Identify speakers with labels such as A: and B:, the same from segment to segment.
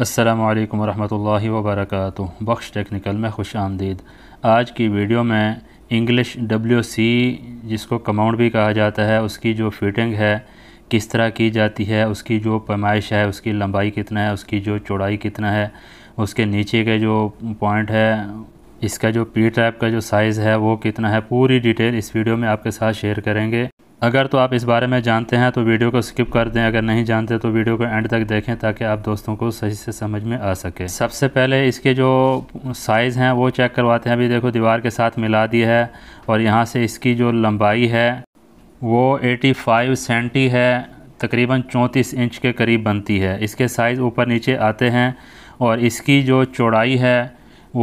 A: असलकम वरहमल वबरक बख्श टेक्निकल में खुश आमदीद आज की वीडियो में इंग्लिश डब्ल्यू सी जिसको कमाउंड भी कहा जाता है उसकी जो फिटिंग है किस तरह की जाती है उसकी जो पैमाइश है उसकी लंबाई कितना है उसकी जो चौड़ाई कितना है उसके नीचे के जो पॉइंट है इसका जो पी टाइप का जो साइज़ है वो कितना है पूरी डिटेल इस वीडियो में आपके साथ शेयर करेंगे अगर तो आप इस बारे में जानते हैं तो वीडियो को स्किप कर दें अगर नहीं जानते तो वीडियो को एंड तक देखें ताकि आप दोस्तों को सही से समझ में आ सके सबसे पहले इसके जो साइज़ हैं वो चेक करवाते हैं अभी देखो दीवार के साथ मिला दी है और यहाँ से इसकी जो लंबाई है वो 85 सेंटी है तकरीबन 34 इंच के करीब बनती है इसके साइज़ ऊपर नीचे आते हैं और इसकी जो चौड़ाई है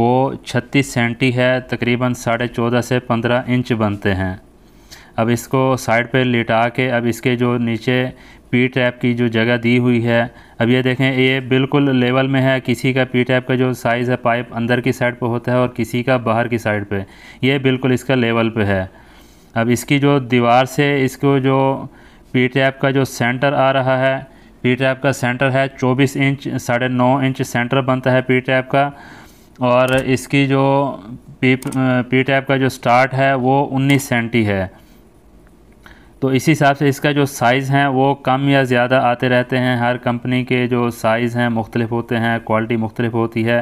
A: वो 36 सेंटी है तकरीबन साढ़े चौदह से 15 इंच बनते हैं अब इसको साइड पर लिटा के अब इसके जो नीचे पी टैप की जो जगह दी हुई है अब ये देखें ये बिल्कुल लेवल में है किसी का पी टैप का जो साइज़ है पाइप अंदर की साइड पे होता है और किसी का बाहर की साइड पे ये बिल्कुल इसका लेवल पे है अब इसकी जो दीवार से इसको जो पी टैप का जो सेंटर आ रहा है पी टैप का सेंटर है चौबीस इंच साढ़े नौ इंच सेंटर बनता है पी टैप का और इसकी जो पी पी टैप का जो स्टार्ट है वो उन्नीस सेंटी है तो इसी हिसाब से इसका जो साइज़ हैं वो कम या ज़्यादा आते रहते हैं हर कंपनी के जो साइज़ हैं मुख्तलिफ होते हैं क्वालिटी मुख्तलिफ होती है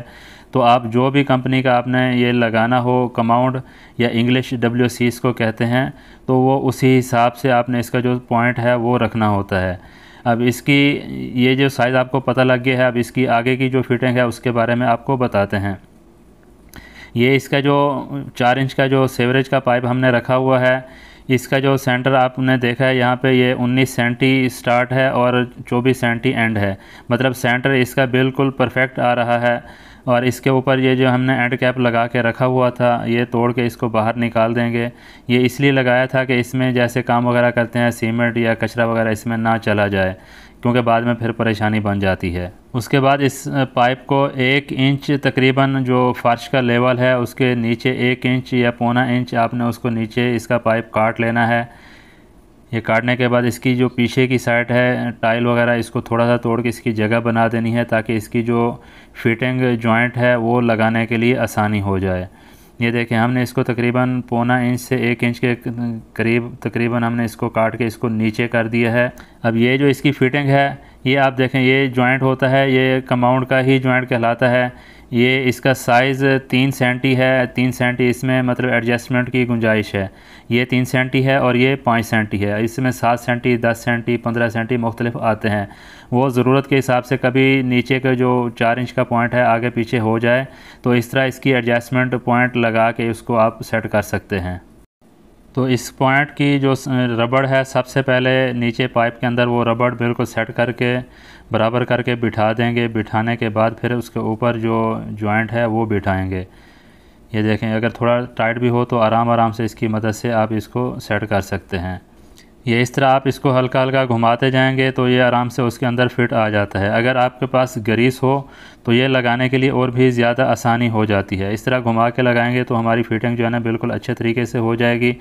A: तो आप जो भी कंपनी का आपने ये लगाना हो कमाउंड या इंग्लिश डब्ल्यू सी इसको कहते हैं तो वो उसी हिसाब से आपने इसका जो पॉइंट है वो रखना होता है अब इसकी ये जो साइज़ आपको पता लग गया है अब इसकी आगे की जो फिटिंग है उसके बारे में आपको बताते हैं ये इसका जो चार इंच का जो सेवरेज का पाइप हमने रखा हुआ है इसका जो सेंटर आपने देखा है यहाँ पे ये 19 सेंटी स्टार्ट है और 24 सेंटी एंड है मतलब सेंटर इसका बिल्कुल परफेक्ट आ रहा है और इसके ऊपर ये जो हमने एंड कैप लगा के रखा हुआ था ये तोड़ के इसको बाहर निकाल देंगे ये इसलिए लगाया था कि इसमें जैसे काम वगैरह करते हैं सीमेंट या कचरा वगैरह इसमें ना चला जाए क्योंकि बाद में फिर परेशानी बन जाती है उसके बाद इस पाइप को एक इंच तकरीबन जो फर्श का लेवल है उसके नीचे एक इंच या पौना इंच आपने उसको नीचे इसका पाइप काट लेना है ये काटने के बाद इसकी जो पीछे की साइड है टाइल वगैरह इसको थोड़ा सा तोड़ के इसकी जगह बना देनी है ताकि इसकी जो फिटिंग जॉइंट है वो लगाने के लिए आसानी हो जाए ये देखें हमने इसको तकरीबन पौना इंच से एक इंच के करीब तकरीबन हमने इसको काट के इसको नीचे कर दिया है अब ये जो इसकी फिटिंग है ये आप देखें ये जॉइंट होता है ये कंपाउंड का ही जॉइंट कहलाता है ये इसका साइज़ तीन सेंटी है तीन सेंटी इसमें मतलब एडजस्टमेंट की गुंजाइश है ये तीन सेंटी है और ये पाँच सेंटी है इसमें सात सेंटी दस सेंटी पंद्रह सेंटी मुख्तलिफ आते हैं वो ज़रूरत के हिसाब से कभी नीचे का जो चार इंच का पॉइंट है आगे पीछे हो जाए तो इस तरह इसकी एडजस्टमेंट पॉइंट लगा के उसको आप सेट कर सकते हैं तो इस पॉइंट की जो रबड़ है सबसे पहले नीचे पाइप के अंदर वो रबड़ बिल्कुल सेट करके बराबर करके बिठा देंगे बिठाने के बाद फिर उसके ऊपर जो जॉइंट है वो बिठाएंगे ये देखें अगर थोड़ा टाइट भी हो तो आराम आराम से इसकी मदद से आप इसको सेट कर सकते हैं ये इस तरह आप इसको हल्का हल्का घुमाते जाएंगे तो ये आराम से उसके अंदर फिट आ जाता है अगर आपके पास ग्रीस हो तो ये लगाने के लिए और भी ज़्यादा आसानी हो जाती है इस तरह घुमा के लगाएंगे तो हमारी फिटिंग जो है ना बिल्कुल अच्छे तरीके से हो जाएगी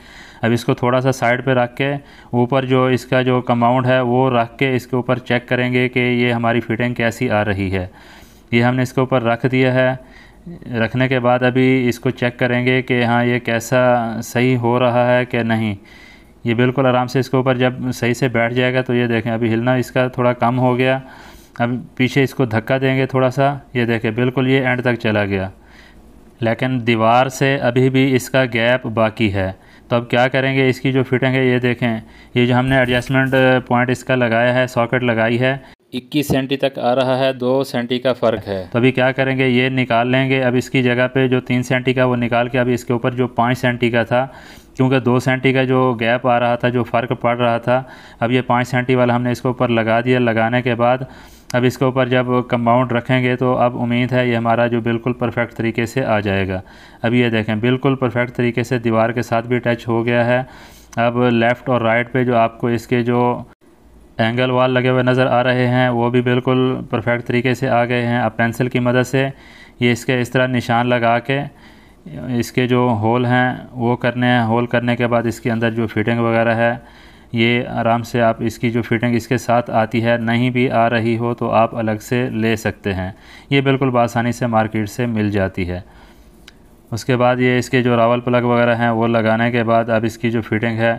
A: अब इसको थोड़ा सा साइड पे रख के ऊपर जो इसका जो कमाउंड है वो रख के इसके ऊपर चेक करेंगे कि ये हमारी फिटिंग कैसी आ रही है ये हमने इसके ऊपर रख दिया है रखने के बाद अभी इसको चेक करेंगे कि हाँ ये कैसा सही हो रहा है कि नहीं ये बिल्कुल आराम से इसके ऊपर जब सही से बैठ जाएगा तो ये देखें अभी हिलना इसका थोड़ा कम हो गया अब पीछे इसको धक्का देंगे थोड़ा सा ये देखें बिल्कुल ये एंड तक चला गया लेकिन दीवार से अभी भी इसका गैप बाकी है तो अब क्या करेंगे इसकी जो फिटिंग है ये देखें ये जो हमने एडजस्टमेंट पॉइंट इसका लगाया है सॉकेट लगाई है 21 सेंटी तक आ रहा है दो सेंटी का फ़र्क है तो अभी क्या करेंगे ये निकाल लेंगे अब इसकी जगह पे जो तीन सेंटी का वो निकाल के अभी इसके ऊपर जो पाँच सेंटी का था क्योंकि दो सेंटी का जो गैप आ रहा था जो फ़र्क पड़ रहा था अब ये पाँच सेंटी वाला हमने इसके ऊपर लगा दिया लगाने के बाद अब इसके ऊपर जब कंपाउंड रखेंगे तो अब उम्मीद है ये हमारा जो बिल्कुल परफेक्ट तरीके से आ जाएगा अब ये देखें बिल्कुल परफेक्ट तरीके से दीवार के साथ भी टच हो गया है अब लेफ़्ट और राइट पे जो आपको इसके जो एंगल वाल लगे हुए नज़र आ रहे हैं वो भी बिल्कुल परफेक्ट तरीके से आ गए हैं अब पेंसिल की मदद से ये इसके इस तरह निशान लगा के इसके जो होल हैं वो करने हैं होल करने के बाद इसके अंदर जो फिटिंग वगैरह है ये आराम से आप इसकी जो फिटिंग इसके साथ आती है नहीं भी आ रही हो तो आप अलग से ले सकते हैं ये बिल्कुल आसानी से मार्केट से मिल जाती है उसके बाद ये इसके जो रावल प्लग वगैरह हैं वो लगाने के बाद अब इसकी जो फिटिंग है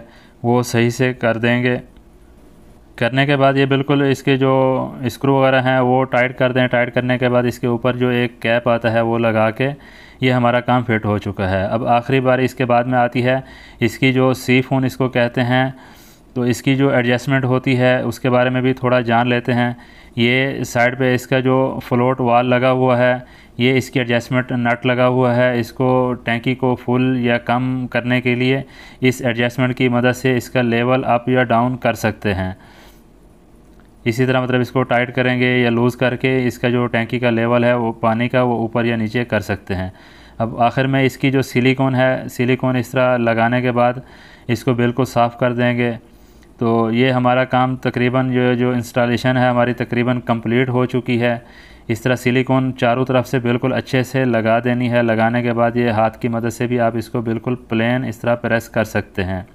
A: वो सही से कर देंगे करने के बाद ये बिल्कुल इसके जो स्क्रू वगैरह हैं वो टाइट कर दें टाइट करने के बाद इसके ऊपर जो एक कैप आता है वो लगा के ये हमारा काम फिट हो चुका है अब आखिरी बार इसके बाद में आती है इसकी जो सी फोन इसको कहते हैं तो इसकी जो एडजस्टमेंट होती है उसके बारे में भी थोड़ा जान लेते हैं ये साइड पे इसका जो फ्लोट वाल लगा हुआ है ये इसकी एडजस्टमेंट नट लगा हुआ है इसको टैंकी को फुल या कम करने के लिए इस एडजस्टमेंट की मदद से इसका लेवल अप या डाउन कर सकते हैं इसी तरह मतलब इसको टाइट करेंगे या लूज़ करके इसका जो टैंकी का लेवल है वो पानी का वो ऊपर या नीचे कर सकते हैं अब आखिर में इसकी जो सिलिकॉन है सिलिकॉन इस तरह लगाने के बाद इसको बिल्कुल साफ़ कर देंगे तो ये हमारा काम तकरीबन जो जो इंस्टॉलेशन है हमारी तकरीबन कंप्लीट हो चुकी है इस तरह सिलिकॉन चारों तरफ से बिल्कुल अच्छे से लगा देनी है लगाने के बाद ये हाथ की मदद से भी आप इसको बिल्कुल प्लेन इस तरह प्रेस कर सकते हैं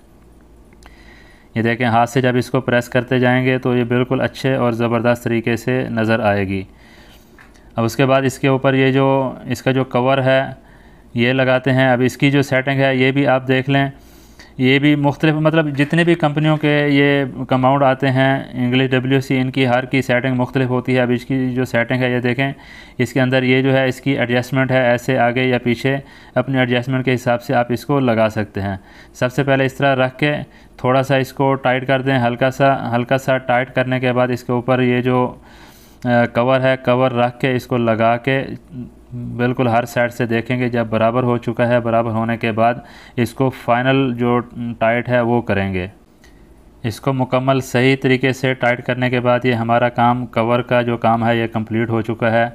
A: ये देखें हाथ से जब इसको प्रेस करते जाएंगे तो ये बिल्कुल अच्छे और ज़बरदस्त तरीके से नज़र आएगी अब उसके बाद इसके ऊपर ये जो इसका जो कवर है ये लगाते हैं अब इसकी जो सेटिंग है ये भी आप देख लें ये भी मुख्तलिफ मतलब जितने भी कंपनियों के ये कमाउंड आते हैं इंग्लिश डब्ल्यू सी इनकी हर की सेटिंग मुख्तलिफ होती है अब इसकी जो सेटिंग है ये देखें इसके अंदर ये जो है इसकी एडजस्टमेंट है ऐसे आगे या पीछे अपने एडजस्टमेंट के हिसाब से आप इसको लगा सकते हैं सबसे पहले इस तरह रख के थोड़ा सा इसको टाइट कर दें हल्का सा हल्का सा टाइट करने के बाद इसके ऊपर ये जो कवर है कवर रख के इसको लगा के बिल्कुल हर साइड से देखेंगे जब बराबर हो चुका है बराबर होने के बाद इसको फाइनल जो टाइट है वो करेंगे इसको मुकम्मल सही तरीके से टाइट करने के बाद ये हमारा काम कवर का जो काम है ये कंप्लीट हो चुका है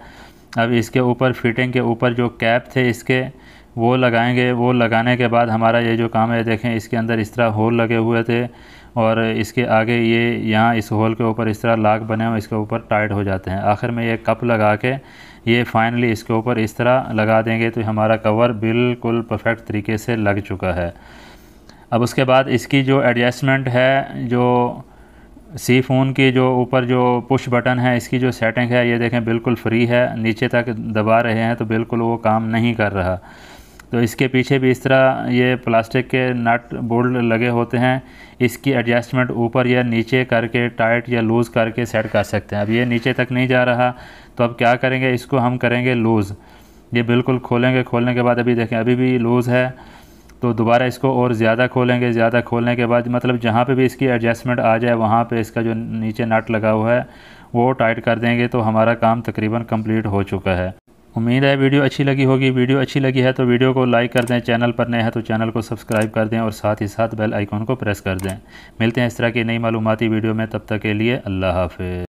A: अब इसके ऊपर फिटिंग के ऊपर जो कैप थे इसके वो लगाएंगे वो लगाने के बाद हमारा ये जो काम है देखें इसके अंदर इस तरह होल लगे हुए थे और इसके आगे ये यहाँ इस होल के ऊपर इस तरह लाक बने हुए इसके ऊपर टाइट हो जाते हैं आखिर में ये कप लगा के ये फाइनली इसके ऊपर इस तरह लगा देंगे तो हमारा कवर बिल्कुल परफेक्ट तरीके से लग चुका है अब उसके बाद इसकी जो एडजस्टमेंट है जो सी फ़ोन की जो ऊपर जो पुश बटन है इसकी जो सेटिंग है ये देखें बिल्कुल फ्री है नीचे तक दबा रहे हैं तो बिल्कुल वो काम नहीं कर रहा तो इसके पीछे भी इस तरह ये प्लास्टिक के नट बोल्ट लगे होते हैं इसकी एडजस्टमेंट ऊपर या नीचे करके टाइट या लूज़ करके सेट कर सकते हैं अब ये नीचे तक नहीं जा रहा तो अब क्या करेंगे इसको हम करेंगे लूज़ ये बिल्कुल खोलेंगे खोलने के बाद अभी देखें अभी भी लूज़ है तो दोबारा इसको और ज़्यादा खोलेंगे ज़्यादा खोलने के बाद मतलब जहाँ पे भी इसकी एडजस्टमेंट आ जाए वहाँ पे इसका जो नीचे नट लगा हुआ है वो टाइट कर देंगे तो हमारा काम तकरीबन कंप्लीट हो चुका है उम्मीद है वीडियो अच्छी लगी होगी वीडियो अच्छी लगी है तो वीडियो को लाइक कर दें चैनल पर नए हैं तो चैनल को सब्सक्राइब कर दें और साथ ही साथ बेल आइकॉन को प्रेस कर दें मिलते हैं इस तरह की नई मालूमती वीडियो में तब तक के लिए अल्लाह हाफिज़